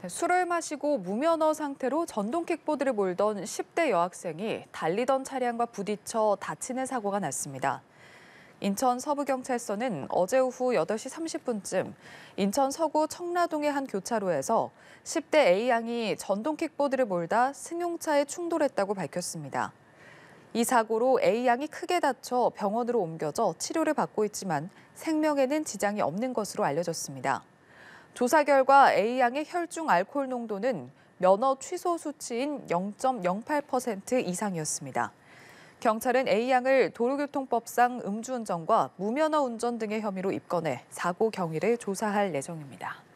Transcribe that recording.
네, 술을 마시고 무면허 상태로 전동 킥보드를 몰던 10대 여학생이 달리던 차량과 부딪혀 다치는 사고가 났습니다. 인천 서부경찰서는 어제 오후 8시 30분쯤 인천 서구 청라동의 한 교차로에서 10대 A양이 전동 킥보드를 몰다 승용차에 충돌했다고 밝혔습니다. 이 사고로 A양이 크게 다쳐 병원으로 옮겨져 치료를 받고 있지만 생명에는 지장이 없는 것으로 알려졌습니다. 조사 결과 A양의 혈중 알코올 농도는 면허 취소 수치인 0.08% 이상이었습니다. 경찰은 A양을 도로교통법상 음주운전과 무면허 운전 등의 혐의로 입건해 사고 경위를 조사할 예정입니다.